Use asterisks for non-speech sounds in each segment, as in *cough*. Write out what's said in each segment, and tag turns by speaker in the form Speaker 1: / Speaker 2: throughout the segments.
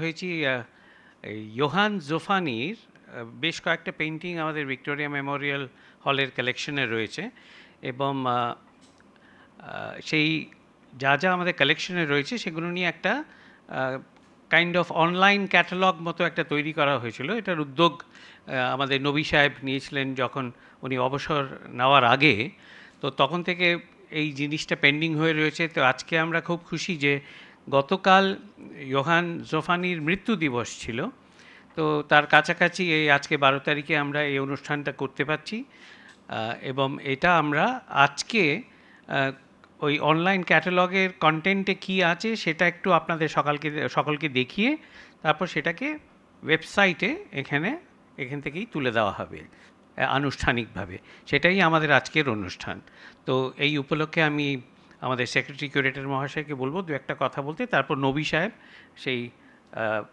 Speaker 1: হয়েছি ইয়োহান জোফানির বেশ কয়েকটা পেন্টিং আমাদের ভিক্টোরিয়া মেমোরিয়াল হলের কালেকশনে রয়েছে এবং সেই যা যা আমাদের কালেকশনে রয়েছে সেগুলো নিয়ে একটা কাইন্ড অফ অনলাইন ক্যাটালগ মতো একটা তৈরি করা হয়েছিল এটার উদ্যোগ আমাদের নবী সাহেব নিয়েছিলেন যখন উনি অবসর নেওয়ার আগে তো তখন থেকে এই জিনিসটা পেন্ডিং হয়ে রয়েছে তো আজকে আমরা খুব খুশি যে গতকাল ইয়োহান জোফানির মৃত্যু দিবস ছিল তো তার কাছাকাছি এই আজকে বারো তারিখে আমরা এই অনুষ্ঠানটা করতে পারছি এবং এটা আমরা আজকে ওই অনলাইন ক্যাটালগের কন্টেন্টে কি আছে সেটা একটু আপনাদের সকালকে সকলকে দেখিয়ে তারপর সেটাকে ওয়েবসাইটে এখানে এখান থেকেই তুলে দেওয়া হবে আনুষ্ঠানিকভাবে সেটাই আমাদের আজকের অনুষ্ঠান তো এই উপলক্ষে আমি আমাদের সেক্রেটারি কিউরেটার মহাশয়কে বলবো দু একটা কথা বলতে তারপর নবী সাহেব সেই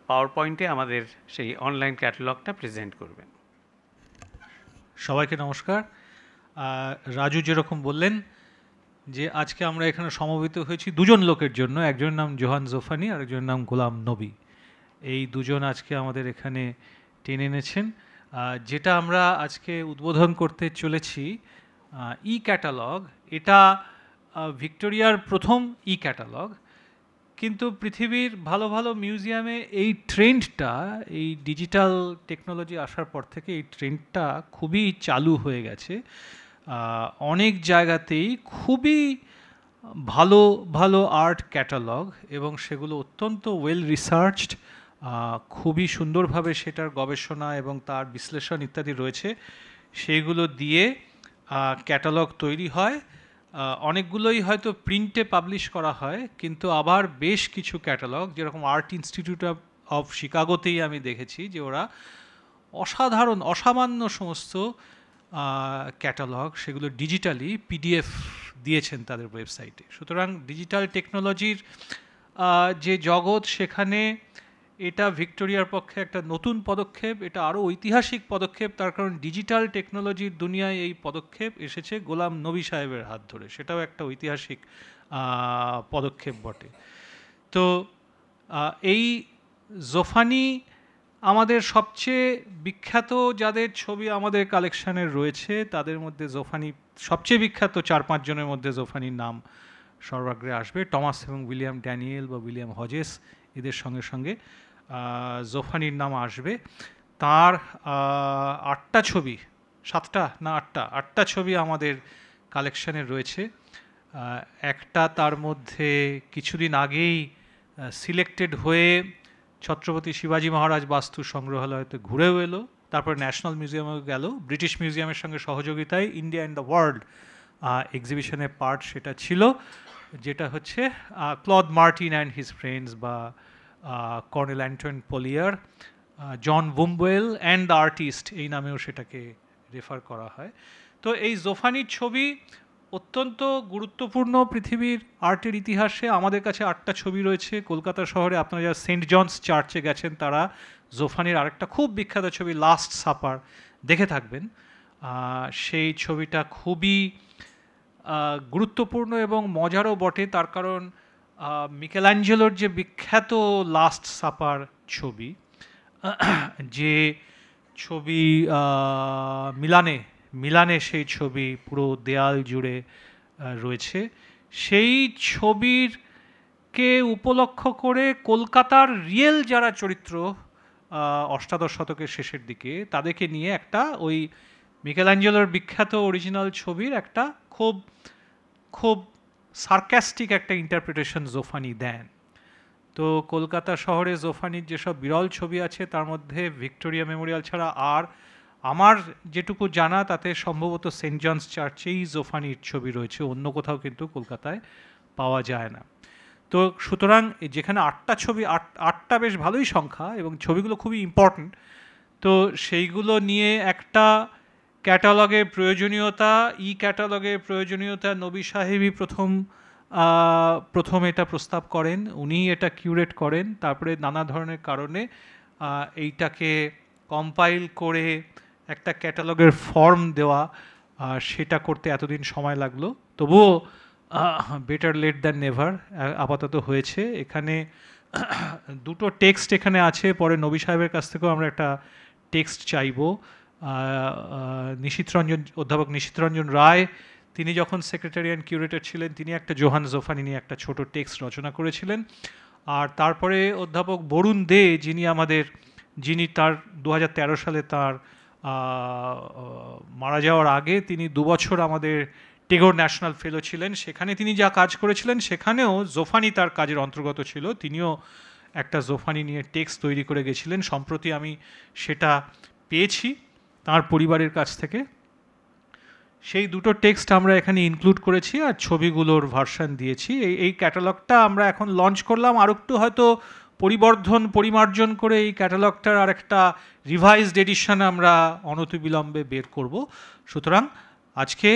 Speaker 1: পাওয়ার পয়েন্টে আমাদের সেই অনলাইন ক্যাটালগটা প্রেজেন্ট করবেন
Speaker 2: সবাইকে নমস্কার রাজু যেরকম বললেন যে আজকে আমরা এখানে সমবেত হয়েছি দুজন লোকের জন্য একজনের নাম জোহান জোফানি আর একজনের নাম গোলাম নবী এই দুজন আজকে আমাদের এখানে টেনে এনেছেন যেটা আমরা আজকে উদ্বোধন করতে চলেছি ই ক্যাটালগ এটা ভিক্টোরিয়ার প্রথম ই ক্যাটালগ কিন্তু পৃথিবীর ভালো ভালো মিউজিয়ামে এই ট্রেন্ডটা এই ডিজিটাল টেকনোলজি আসার পর থেকে এই ট্রেন্ডটা খুবই চালু হয়ে গেছে অনেক জায়গাতেই খুবই ভালো ভালো আর্ট ক্যাটালগ এবং সেগুলো অত্যন্ত ওয়েল রিসার্চড খুবই সুন্দরভাবে সেটার গবেষণা এবং তার বিশ্লেষণ ইত্যাদি রয়েছে সেইগুলো দিয়ে ক্যাটালগ তৈরি হয় অনেকগুলোই হয়তো প্রিন্টে পাবলিশ করা হয় কিন্তু আবার বেশ কিছু ক্যাটালগ যেরকম আর্ট ইনস্টিটিউট অফ শিকাগোতেই আমি দেখেছি যে ওরা অসাধারণ অসামান্য সমস্ত ক্যাটালগ সেগুলো ডিজিটালি পিডিএফ দিয়েছেন তাদের ওয়েবসাইটে সুতরাং ডিজিটাল টেকনোলজির যে জগৎ সেখানে এটা ভিক্টোরিয়ার পক্ষে একটা নতুন পদক্ষেপ এটা আরও ঐতিহাসিক পদক্ষেপ তার কারণ ডিজিটাল টেকনোলজির দুনিয়ায় এই পদক্ষেপ এসেছে গোলাম নবী সাহেবের হাত ধরে সেটাও একটা ঐতিহাসিক পদক্ষেপ বটে তো এই জোফানি আমাদের সবচেয়ে বিখ্যাত যাদের ছবি আমাদের কালেকশানের রয়েছে তাদের মধ্যে জোফানি সবচেয়ে বিখ্যাত চার পাঁচজনের মধ্যে জোফানির নাম সর্বাগ্রে আসবে টমাস এবং উইলিয়াম ড্যানিয়েল বা উইলিয়াম হজেস এদের সঙ্গে সঙ্গে জোফানির নাম আসবে তার আটটা ছবি সাতটা না আটটা আটটা ছবি আমাদের কালেকশানে রয়েছে একটা তার মধ্যে কিছুদিন আগেই সিলেক্টেড হয়ে ছত্রপতি শিবাজি মহারাজ বাস্তু সংগ্রহালয়তে ঘুরেও এলো তারপরে ন্যাশনাল মিউজিয়ামে গেল ব্রিটিশ মিউজিয়ামের সঙ্গে সহযোগিতায় ইন্ডিয়া অ্যান্ড দ্য ওয়ার্ল্ড এক্সিবিশনের পার্ট সেটা ছিল যেটা হচ্ছে Claude Martin and his friends বা Colonel Antoine Polier John Wombwell and the artist এই নামেও সেটাকে রেফার করা হয় তো এই জোফানির ছবি অত্যন্ত গুরুত্বপূর্ণ পৃথিবীর আর্টের ইতিহাসে আমাদের কাছে আটটা ছবি রয়েছে কলকাতা শহরে আপনারা যারা সেন্ট জনস চার্চে গেছেন তারা জোফানির আরেকটা খুব বিখ্যাত ছবি লাস্ট সাপার দেখে থাকবেন সেই ছবিটা খুবই গুরুত্বপূর্ণ এবং মজারও বটে তার কারণ মিকেলাঞ্জেলোর যে বিখ্যাত লাস্ট সাপার ছবি *clears throat* যে ছবি মিলানে মিলানে সেই ছবি পুরো দেয়াল জুড়ে রয়েছে সেই ছবির কে উপলক্ষ করে কলকাতার রিয়েল যারা চরিত্র অষ্টাদশ শতকের শেষের দিকে তাদেরকে নিয়ে একটা ওই মিকেলাঞ্জেলোর বিখ্যাত অরিজিনাল ছবির একটা খুব খুব সার্কাস্টিক একটা ইন্টারপ্রিটেশন জোফানি দেন তো কলকাতা শহরে জোফানির যেসব বিরল ছবি আছে তার মধ্যে ভিক্টোরিয়া মেমোরিয়াল ছাড়া আর আমার যেটুকু জানা তাতে সম্ভবত সেন্ট জনস চার্চেই জোফানির ছবি রয়েছে অন্য কোথাও কিন্তু কলকাতায় পাওয়া যায় না তো সুতরাং যেখানে আটটা ছবি আট আটটা বেশ ভালোই সংখ্যা এবং ছবিগুলো খুবই ইম্পর্ট্যান্ট তো সেইগুলো নিয়ে একটা ক্যাটালগের প্রয়োজনীয়তা ই ক্যাটালগের প্রয়োজনীয়তা নবী সাহেবই প্রথম প্রথম এটা প্রস্তাব করেন উনি এটা কিউরেট করেন তারপরে নানা ধরনের কারণে এইটাকে কম্পাইল করে একটা ক্যাটালগের ফর্ম দেওয়া সেটা করতে এতদিন সময় লাগলো তবুও বেটার লেট দ্যান নেভার আপাতত হয়েছে এখানে দুটো টেক্সট এখানে আছে পরে নবী সাহেবের কাছ থেকেও আমরা একটা টেক্সট চাইবো নিশিতরঞ্জন অধ্যাপক নিশিতরঞ্জন রায় তিনি যখন সেক্রেটারি অ্যান্ড কিউরেটর ছিলেন তিনি একটা জোহান জোফানি নিয়ে একটা ছোট টেক্সট রচনা করেছিলেন আর তারপরে অধ্যাপক বরুণ দে যিনি আমাদের যিনি তার দু সালে তার মারা যাওয়ার আগে তিনি দুবছর আমাদের টেগোর ন্যাশনাল ফেলো ছিলেন সেখানে তিনি যা কাজ করেছিলেন সেখানেও জোফানি তার কাজের অন্তর্গত ছিল তিনিও একটা জোফানি নিয়ে টেক্সট তৈরি করে গেছিলেন সম্প্রতি আমি সেটা পেয়েছি তার পরিবারের কাছ থেকে সেই দুটো টেক্সট আমরা এখানে ইনক্লুড করেছি আর ছবিগুলোর ভার্সান দিয়েছি এই এই ক্যাটালগটা আমরা এখন লঞ্চ করলাম আর একটু হয়তো পরিবর্ধন পরিমার্জন করে এই ক্যাটালগটার আর একটা রিভাইজড এডিশন আমরা অনতিবিলম্বে বের করব সুতরাং আজকে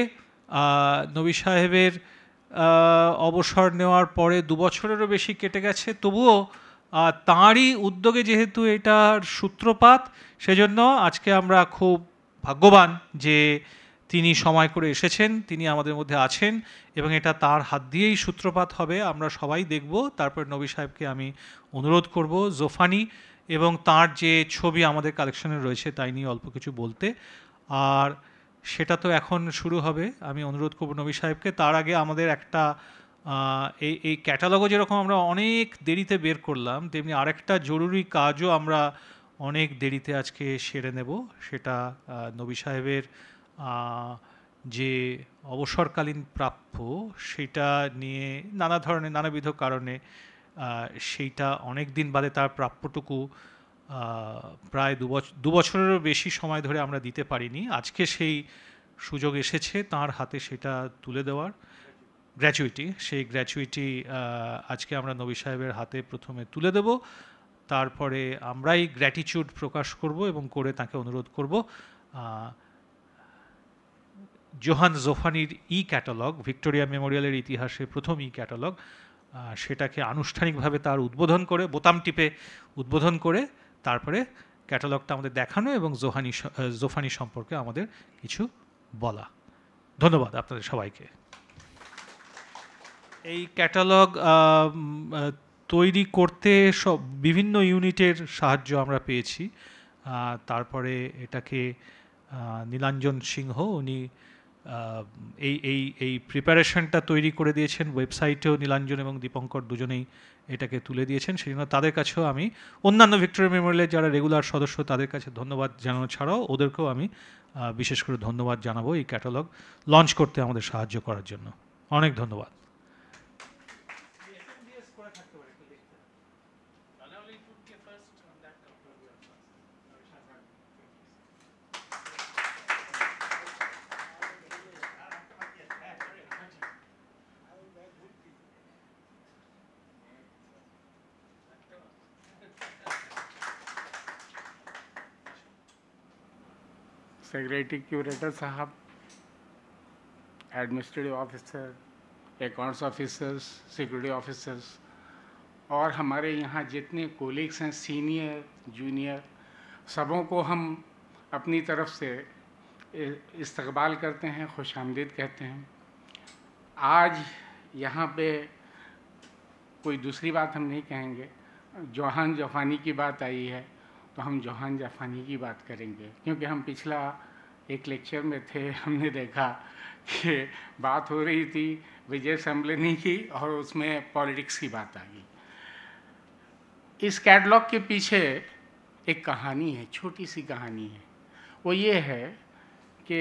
Speaker 2: নবী সাহেবের অবসর নেওয়ার পরে দু বছরেরও বেশি কেটে গেছে তবুও আর তাঁরই উদ্যোগে যেহেতু এটার সূত্রপাত সেজন্য আজকে আমরা খুব ভাগ্যবান যে তিনি সময় করে এসেছেন তিনি আমাদের মধ্যে আছেন এবং এটা তার হাত দিয়েই সূত্রপাত হবে আমরা সবাই দেখব তারপর নবী সাহেবকে আমি অনুরোধ করব জোফানি এবং তার যে ছবি আমাদের কালেকশনে রয়েছে তাই নিয়ে অল্প কিছু বলতে আর সেটা তো এখন শুরু হবে আমি অনুরোধ করব নবী সাহেবকে তার আগে আমাদের একটা এই এই ক্যাটালগও যেরকম আমরা অনেক দেরিতে বের করলাম তেমনি আরেকটা জরুরি কাজও আমরা অনেক দেরিতে আজকে সেরে নেব সেটা নবী সাহেবের যে অবসরকালীন প্রাপ্য সেটা নিয়ে নানা ধরনের নানাবিধ কারণে সেইটা অনেক দিন বাদে তার প্রাপ্যটুকু প্রায় দু বছরেরও বেশি সময় ধরে আমরা দিতে পারিনি আজকে সেই সুযোগ এসেছে তার হাতে সেটা তুলে দেওয়ার গ্র্যাচুইটি সেই গ্র্যাচুইটি আজকে আমরা নবী সাহেবের হাতে প্রথমে তুলে দেব তারপরে আমরাই গ্র্যাটিচিউড প্রকাশ করব এবং করে তাকে অনুরোধ করব জোহান জোফানির ই ক্যাটালগ ভিক্টোরিয়া মেমোরিয়ালের ইতিহাসে প্রথম ই ক্যাটালগ সেটাকে আনুষ্ঠানিকভাবে তার উদ্বোধন করে বোতাম টিপে উদ্বোধন করে তারপরে ক্যাটালগটা আমাদের দেখানো এবং জোহানি জোফানি সম্পর্কে আমাদের কিছু বলা ধন্যবাদ আপনাদের সবাইকে এই ক্যাটালগ তৈরি করতে সব বিভিন্ন ইউনিটের সাহায্য আমরা পেয়েছি তারপরে এটাকে নীলাঞ্জন সিংহ উনি এই এই এই প্রিপারেশনটা তৈরি করে দিয়েছেন ওয়েবসাইটেও নীলাঞ্জন এবং দীপঙ্কর দুজনেই এটাকে তুলে দিয়েছেন সেই জন্য তাদের কাছেও আমি অন্যান্য ভিক্টোরিয়া মেমোরিয়ালের যারা রেগুলার সদস্য তাদের কাছে ধন্যবাদ জানানো ছাড়াও ওদেরকেও আমি বিশেষ করে ধন্যবাদ জানাবো এই ক্যাটালগ লঞ্চ করতে আমাদের সাহায্য করার জন্য অনেক ধন্যবাদ
Speaker 3: सेक्रेटरी क्यूरेटर साहब administrative officer accounts officers security officers और हमारे यहाँ जितने कोलिग्स हैं सीनियर जूनियर सबों को हम अपनी तरफ से इस्तकबाल करते हैं खुश आमदीद कहते हैं आज यहाँ पे कोई दूसरी बात हम नहीं कहेंगे जौहान जफानी की बात आई है तो हम जोहान जाफानी की बात करेंगे क्योंकि हम पिछला एक लेक्चर में थे हमने देखा कि बात हो रही थी विजय सम्मेलनी की और उसमें पॉलिटिक्स की बात आ गई इस कैटलॉग के पीछे एक कहानी है छोटी सी कहानी है वो ये है कि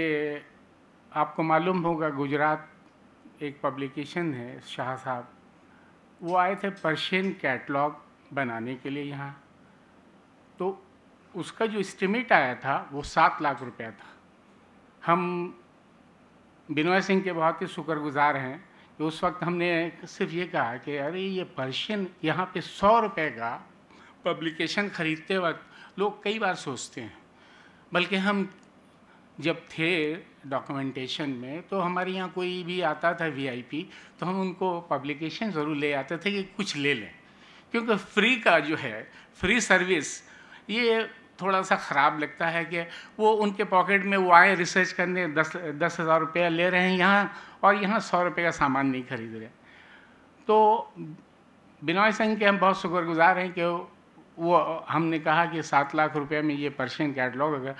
Speaker 3: आपको मालूम होगा गुजरात एक पब्लिकेशन है शाह साहब वो आए थे पर्शियन कैटलॉग बनाने के लिए यहाँ तो उसका जो इस्टीमेट आया था वो सात लाख रुपया था हम बिनोय सिंह के बहुत ही शुक्रगुजार हैं कि उस वक्त हमने सिर्फ ये कहा कि अरे ये पर्शियन यहाँ पे सौ रुपये का पब्लिकेशन ख़रीदते वक्त लोग कई बार सोचते हैं बल्कि हम जब थे डॉक्यूमेंटेशन में तो हमारे यहाँ कोई भी आता था वीआईपी तो हम उनको पब्लिकेशन ज़रूर ले आते थे कि कुछ ले लें क्योंकि फ्री का जो है फ्री सर्विस ये थोड़ा सा ख़राब लगता है कि वो उनके पॉकेट में वो आए रिसर्च करने दस दस हज़ार रुपया ले रहे हैं यहाँ और यहाँ सौ रुपये का सामान नहीं खरीद रहे तो बिनॉय संघ के हम बहुत शुक्रगुजार हैं कि वो हमने कहा कि सात लाख रुपये में ये पर्शियन कैटलॉग अगर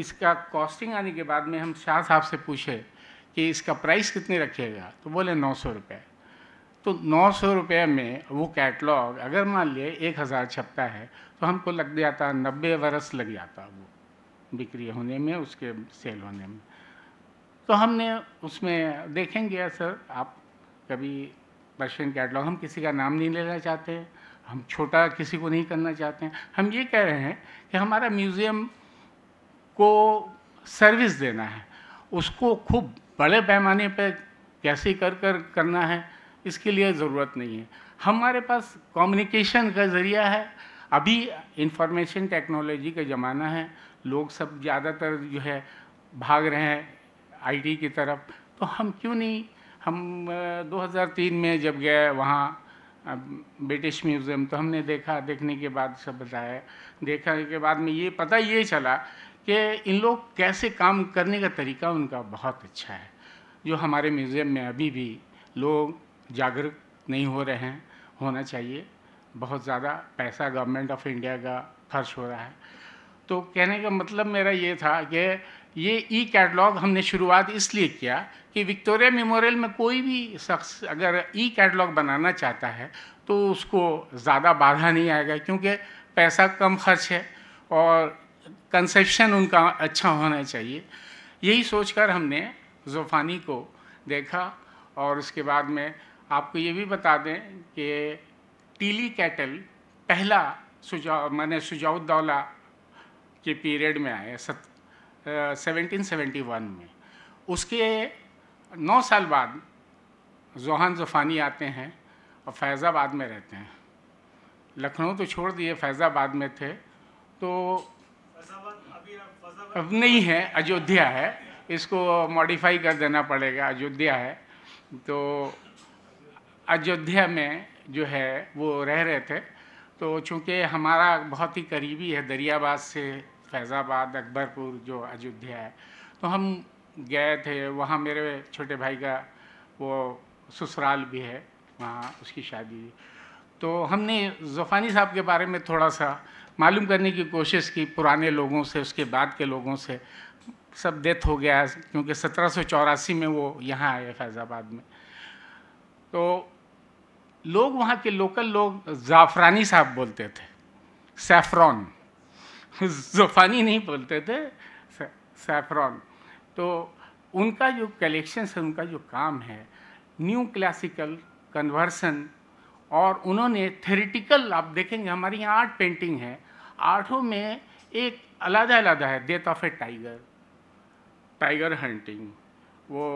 Speaker 3: इसका कॉस्टिंग आने के बाद में हम शाह साहब से पूछे कि इसका प्राइस कितने रखेगा तो बोले नौ सौ रुपये तो नौ सौ रुपये में वो कैटलॉग अगर मान लिए एक हज़ार छपता है तो हमको लग गया था नब्बे वर्ष लग जाता वो बिक्री होने में उसके सेल होने में तो हमने उसमें देखेंगे सर आप कभी पर्शियन कैटलॉग हम किसी का नाम नहीं लेना चाहते हम छोटा किसी को नहीं करना चाहते हैं हम ये कह रहे हैं कि हमारा म्यूज़ियम को सर्विस देना है उसको खूब बड़े पैमाने पर कैसे कर कर करना है इसके लिए ज़रूरत नहीं है हमारे पास कम्युनिकेशन का ज़रिया है अभी इंफॉर्मेशन टेक्नोलॉजी का ज़माना है लोग सब ज़्यादातर जो है भाग रहे हैं आईटी की तरफ तो हम क्यों नहीं हम 2003 में जब गए वहाँ ब्रिटिश म्यूज़ियम तो हमने देखा देखने के बाद सब बताया देखा के बाद में ये पता ये चला कि इन लोग कैसे काम करने का तरीका उनका बहुत अच्छा है जो हमारे म्यूज़ियम में अभी भी लोग जागरूक नहीं हो रहे हैं होना चाहिए बहुत ज़्यादा पैसा गवर्नमेंट ऑफ इंडिया का खर्च हो रहा है तो कहने का मतलब मेरा ये था कि ये ई कैटलॉग हमने शुरुआत इसलिए किया कि विक्टोरिया मेमोरियल में कोई भी शख्स अगर ई कैटलॉग बनाना चाहता है तो उसको ज़्यादा बाधा नहीं आएगा क्योंकि पैसा कम खर्च है और कंसेप्शन उनका अच्छा होना चाहिए यही सोचकर हमने जोफानी को देखा और उसके बाद में आपको ये भी बता दें कि टीली कैटल पहला सुजाव मैंने सुजाउद्दौला के पीरियड में आए सत सेवनटीन सेवेंटी वन में उसके नौ साल बाद जोहान जफानी आते हैं और फैज़ाबाद में रहते हैं लखनऊ तो छोड़ दिए फैज़ाबाद में थे तो अब नहीं है अयोध्या है इसको मॉडिफाई कर देना पड़ेगा अयोध्या है तो अयोध्या में जो है वो रह रहे थे तो चूँकि हमारा बहुत ही करीबी है दरियाबाद से फैज़ाबाद अकबरपुर जो अयोध्या है तो हम गए थे वहाँ मेरे छोटे भाई का वो ससुराल भी है वहाँ उसकी शादी तो हमने ज़फ़ानी साहब के बारे में थोड़ा सा मालूम करने की कोशिश की पुराने लोगों से उसके बाद के लोगों से सब डेथ हो गया क्योंकि सत्रह में वो यहाँ आए फैज़ाबाद में तो लोग वहाँ के लोकल लोग ज़ाफ़रानी साहब बोलते थे सैफ्रॉन जफानी नहीं बोलते थे सैफ्रॉन तो उनका जो कलेक्शन है उनका जो काम है न्यू क्लासिकल कन्वर्सन और उन्होंने थेरेटिकल आप देखेंगे हमारे यहाँ आर्ट पेंटिंग है आर्टों में एक अलग अलग है death of a tiger tiger hunting वो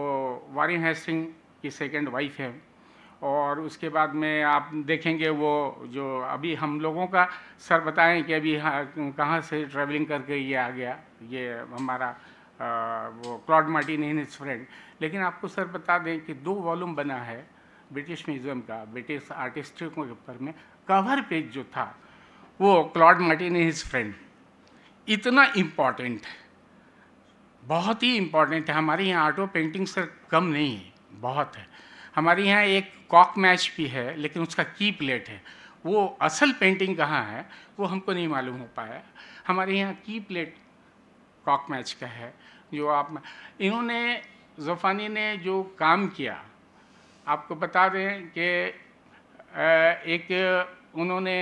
Speaker 3: वारिन हेस्टिंग की सेकंड वाइफ है और उसके बाद में आप देखेंगे वो जो अभी हम लोगों का सर बताएं कि अभी हाँ, कहाँ से ट्रैवलिंग करके ये आ गया ये हमारा आ, वो Claude Martin and his friend लेकिन आपको सर बता दें कि दो वॉल्यूम बना है ब्रिटिश म्यूज़ियम का ब्रिटिश आर्टिस्टों के ऊपर में कवर पेज जो था वो Claude Martin and his friend इतना इम्पॉर्टेंट बहुत ही इम्पॉर्टेंट है हमारे यहाँ आर्ट और पेंटिंग सर कम नहीं है बहुत है हमारे यहाँ एक कॉक मैच भी है लेकिन उसका की प्लेट है वो असल पेंटिंग कहाँ है वो हमको नहीं मालूम हो पाया हमारे यहाँ की प्लेट कॉक मैच का है जो आप इन्होंने जफानी ने जो काम किया आपको बता दें कि एक उन्होंने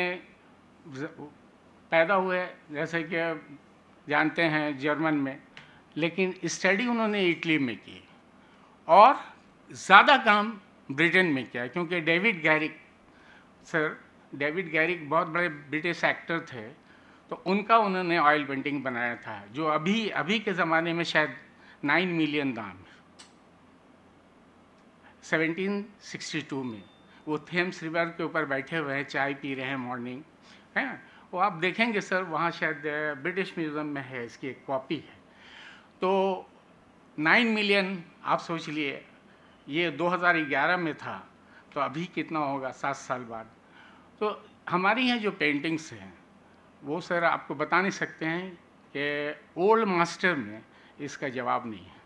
Speaker 3: पैदा हुए जैसे कि जानते हैं जर्मन में लेकिन स्टडी उन्होंने इटली में की और ज़्यादा काम ब्रिटेन में किया क्योंकि David Garrick sir David Garrick बहुत बड़े ब्रिटिश एक्टर थे तो उनका उन्होंने ऑयल पेंटिंग बनाया था जो अभी अभी के ज़माने में शायद नाइन मिलियन दाम है 1762 में वो थेम्स रिवर के ऊपर बैठे हुए हैं चाय पी रहे हैं मॉर्निंग है वो आप देखेंगे सर वहाँ शायद ब्रिटिश म्यूज़ियम में है इसकी एक कॉपी है तो नाइन मिलियन आप सोच लिए ये 2011 में था तो अभी कितना होगा सात साल बाद तो हमारी यहाँ जो पेंटिंग्स हैं वो सर आपको बता नहीं सकते हैं कि ओल्ड मास्टर में इसका जवाब नहीं है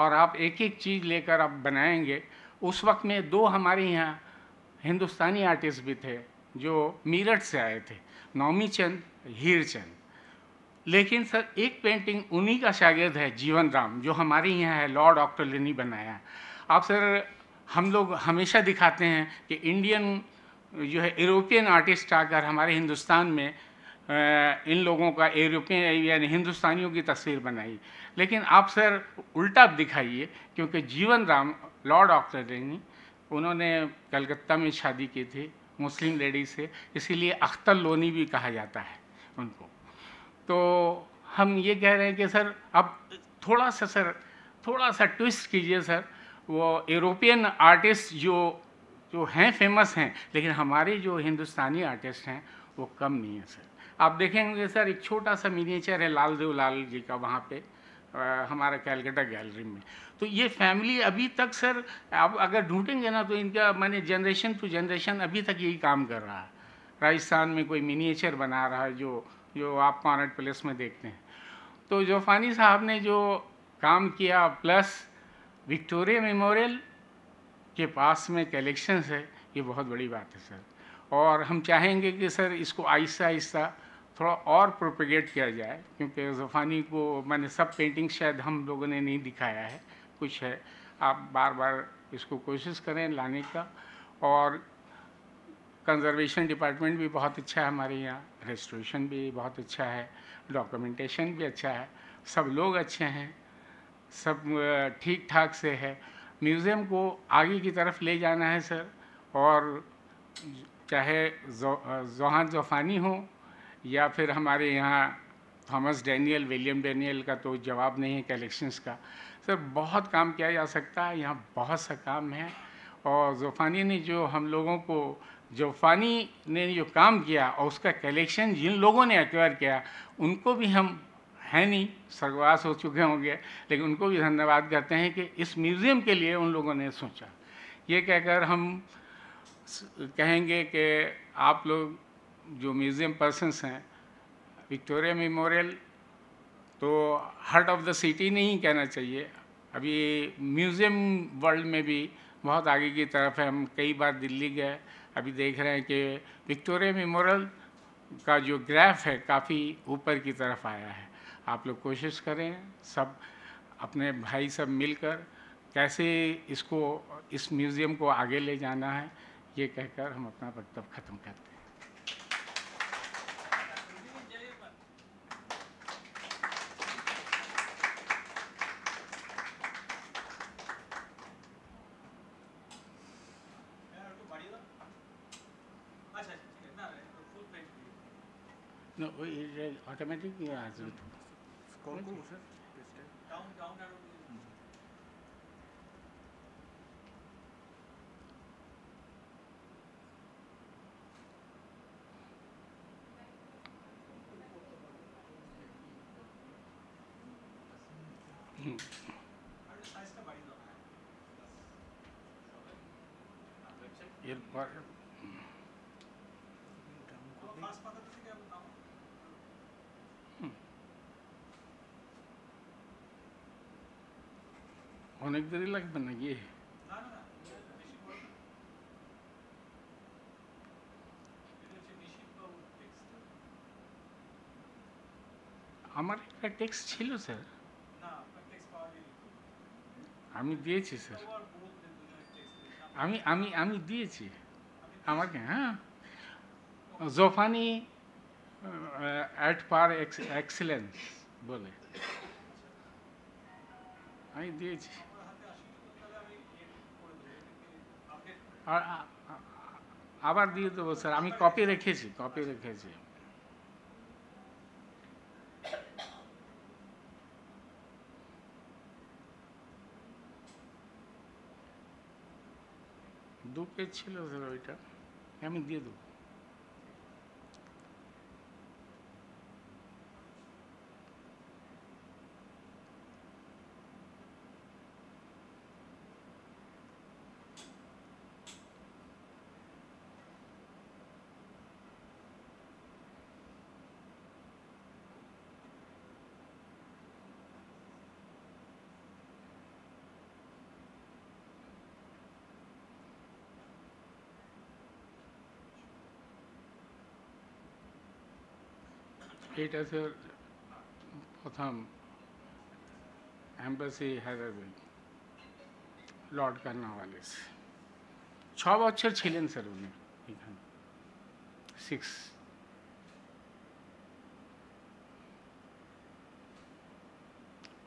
Speaker 3: और आप एक एक चीज़ लेकर आप बनाएंगे उस वक्त में दो हमारे यहाँ हिंदुस्तानी आर्टिस्ट भी थे जो मीरठ से आए थे नौमी चंद हीरचंद लेकिन सर एक पेंटिंग उन्हीं का शागिर्द है जीवन राम जो हमारे यहाँ है लॉर्ड लिनी बनाया आप सर हम लोग हमेशा दिखाते हैं कि इंडियन जो है यूरोपियन आर्टिस्ट आकर हमारे हिंदुस्तान में इन लोगों का यूरोपियन यानी हिंदुस्तानियों की तस्वीर बनाई लेकिन आप सर उल्टा दिखाइए क्योंकि जीवन राम लॉर्ड ऑक्टरनी उन्होंने कलकत्ता में शादी की थी मुस्लिम लेडी से इसीलिए अख्तर लोनी भी कहा जाता है उनको तो हम ये कह रहे हैं कि सर अब थोड़ा सा सर थोड़ा सा ट्विस्ट कीजिए सर वो यूरोपियन आर्टिस्ट जो जो हैं फेमस हैं लेकिन हमारे जो हिंदुस्तानी आर्टिस्ट हैं वो कम नहीं है सर आप देखेंगे सर एक छोटा सा मिनिएचर है लाल देव लाल जी का वहाँ पे आ, हमारा कैलकटा गैलरी में तो ये फैमिली अभी तक सर आप अगर ढूंढेंगे ना तो इनका मैंने जनरेशन टू जनरेशन अभी तक यही काम कर रहा है राजस्थान में कोई मिनिएचर बना रहा है जो जो आप कॉनट प्लेस में देखते हैं तो जोफानी साहब ने जो काम किया प्लस विक्टोरिया मेमोरियल के पास में कलेक्शन है ये बहुत बड़ी बात है सर और हम चाहेंगे कि सर इसको आहिस्ता आहिस्ता थोड़ा और प्रोपिगेट किया जाए क्योंकि ज़फ़ानी को मैंने सब पेंटिंग शायद हम लोगों ने नहीं दिखाया है कुछ है आप बार बार इसको कोशिश करें लाने का और कंजर्वेशन डिपार्टमेंट भी बहुत अच्छा है हमारे यहाँ रजिस्ट्रेशन भी बहुत अच्छा है डॉक्यूमेंटेशन भी अच्छा है सब लोग अच्छे हैं सब ठीक ठाक से है म्यूज़ियम को आगे की तरफ ले जाना है सर और चाहे जोहान जोफानी हो या फिर हमारे यहाँ थॉमस डैनियल विलियम डैनियल का तो जवाब नहीं है कलेक्शंस का सर बहुत काम किया जा सकता है यहाँ बहुत सा काम है और जोफानी ने जो हम लोगों को जोफानी ने जो काम किया और उसका कलेक्शन जिन लोगों ने एक्वायर किया उनको भी हम है नहीं स्वर्गवास हो चुके होंगे लेकिन उनको भी धन्यवाद करते हैं कि इस म्यूज़ियम के लिए उन लोगों ने सोचा ये कहकर हम कहेंगे कि आप लोग जो म्यूज़ियम पर्सनस हैं विक्टोरिया मेमोरियल तो हार्ट ऑफ द सिटी नहीं कहना चाहिए अभी म्यूज़ियम वर्ल्ड में भी बहुत आगे की तरफ है हम कई बार दिल्ली गए अभी देख रहे हैं कि विक्टोरिया मेमोरियल का जो ग्राफ है काफ़ी ऊपर की तरफ आया है आप लोग कोशिश करें सब अपने भाई सब मिलकर कैसे इसको इस म्यूज़ियम को आगे ले जाना है ये कहकर हम अपना वक्तव्य ख़त्म करते हैं
Speaker 2: अच्छा, तो
Speaker 3: No, it automatic. Yeah, कौन कौन सर
Speaker 2: डाउन डाउन एरो ये
Speaker 3: অনেক দেরি লাগবে নাকি আমার একটা টেক্স ছিল স্যার আমি দিয়েছি স্যার আমি আমি আমি দিয়েছি আমাকে হ্যাঁ জোফানি অ্যাট পার এক্সেলেন্স বলে আমি দিয়েছি আর আবার দিয়ে দেবো স্যার আমি কপি রেখেছি কপি রেখেছি দু পেজ ছিল স্যার ওইটা আমি দিয়ে দেবো এটা স্যার প্রথম এম্বাসি হায়দ্রাবাদ লর্ড কার্নাওয়ালে ছ বছর ছিলেন স্যার উনি এখানে সিক্স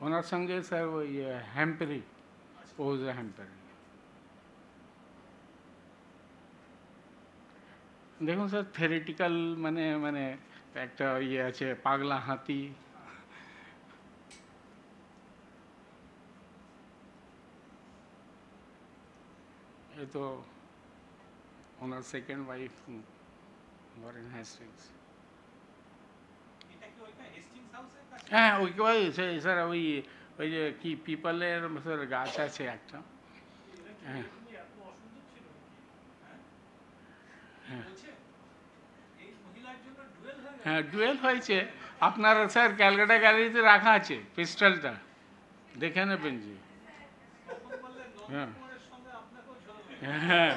Speaker 3: ওনার সঙ্গে স্যার ওই হ্যাম্পেরি ওজ হ্যাম্পেরি দেখুন স্যার থিওরিটিক্যাল মানে মানে একটা ইয়ে আছে পাগলা হাতি এ তো ওনার সেকেন্ড ওয়াইফ বরেন হ্যাস্টিংস হ্যাঁ ওই ওই স্যার ওই ওই যে কি পিপলের স্যার গাছ আছে একটা
Speaker 2: হ্যাঁ।, হ্যাঁ হ্যাঁ হ্যাঁ ডুয়েল
Speaker 3: হয়েছে আপনার স্যার ক্যালকাটা গ্যালারিতে রাখা আছে পিস্টলটা দেখে নেবেন জি হ্যাঁ হ্যাঁ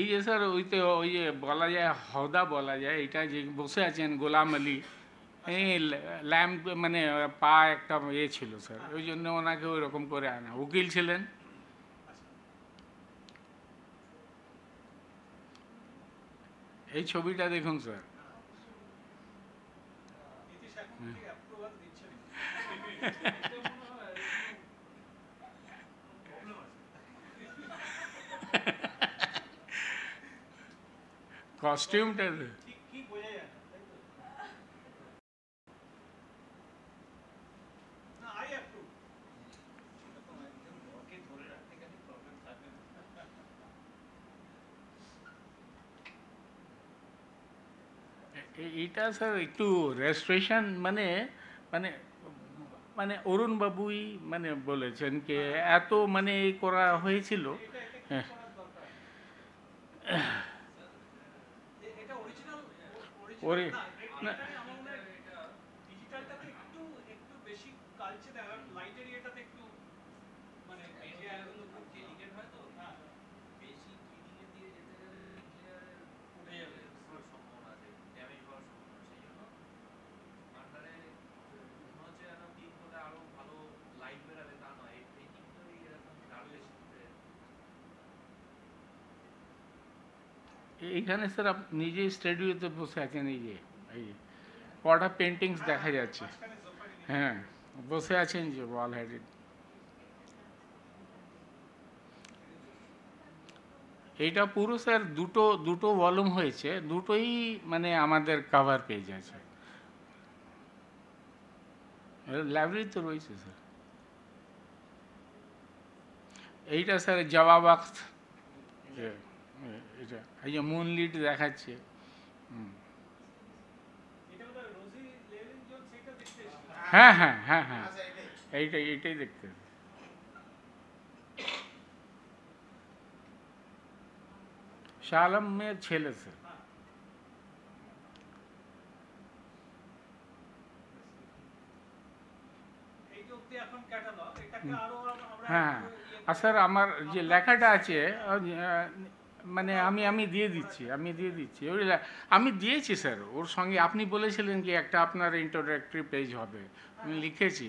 Speaker 3: এই যে স্যার ওই তো ওই বলা যায় হদা বলা যায় এটা যে বসে আছেন গোলাম আলী এই ল্যাম্প মানে পা একটা ইয়ে ছিল স্যার ওই জন্য ওনাকে ওই রকম করে আনা উকিল ছিলেন এই ছবিটা দেখুন স্যার কস্টিউমটা এটা স্যার একটু রেজিস্ট্রেশন মানে মানে মানে অরুণবাবুই মানে বলেছেন কি এত মানে করা হয়েছিল হ্যাঁ এইখানে স্যার আপনি নিজেই স্টুডিওতে বসে আছেন এই যে এই কটা পেন্টিংস দেখা যাচ্ছে হ্যাঁ বসে আছেন যে ওয়াল হ্যাডেড এইটা পুরো স্যার দুটো দুটো ভলুম হয়েছে দুটোই মানে আমাদের কাভার পেজ আছে লাইব্রেরিতে তো রয়েছে স্যার এইটা স্যার জবাব আখত এই যে এখানে মনলিট দেখাচ্ছে
Speaker 2: এটা তো रोजी লেভেলিং জোন সেটা দেখতে হ্যাঁ হ্যাঁ হ্যাঁ হ্যাঁ
Speaker 3: এইটা এইটাই দেখতে শালম্য ছিলে স্যার
Speaker 2: এই쪽에 এখন ক্যাটালগ এটা কি আরো আমরা हां
Speaker 3: স্যার আমার যে লেখাটা আছে মানে আমি আমি দিয়ে দিচ্ছি আমি দিয়ে দিচ্ছি আমি দিয়েছি স্যার ওর সঙ্গে আপনি বলেছিলেন কি একটা আপনার ইন্টারেক্টিভ পেজ হবে আমি লিখেছি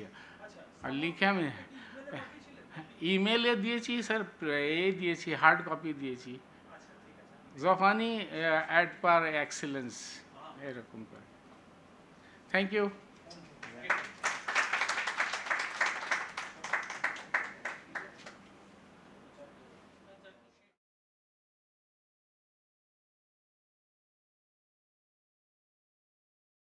Speaker 3: আর লিখে আমি ইমেলে দিয়েছি স্যার এ দিয়েছি হার্ড কপি দিয়েছি জফানি অ্যাট পার এক্সেলেন্স এরকম করে থ্যাংক ইউ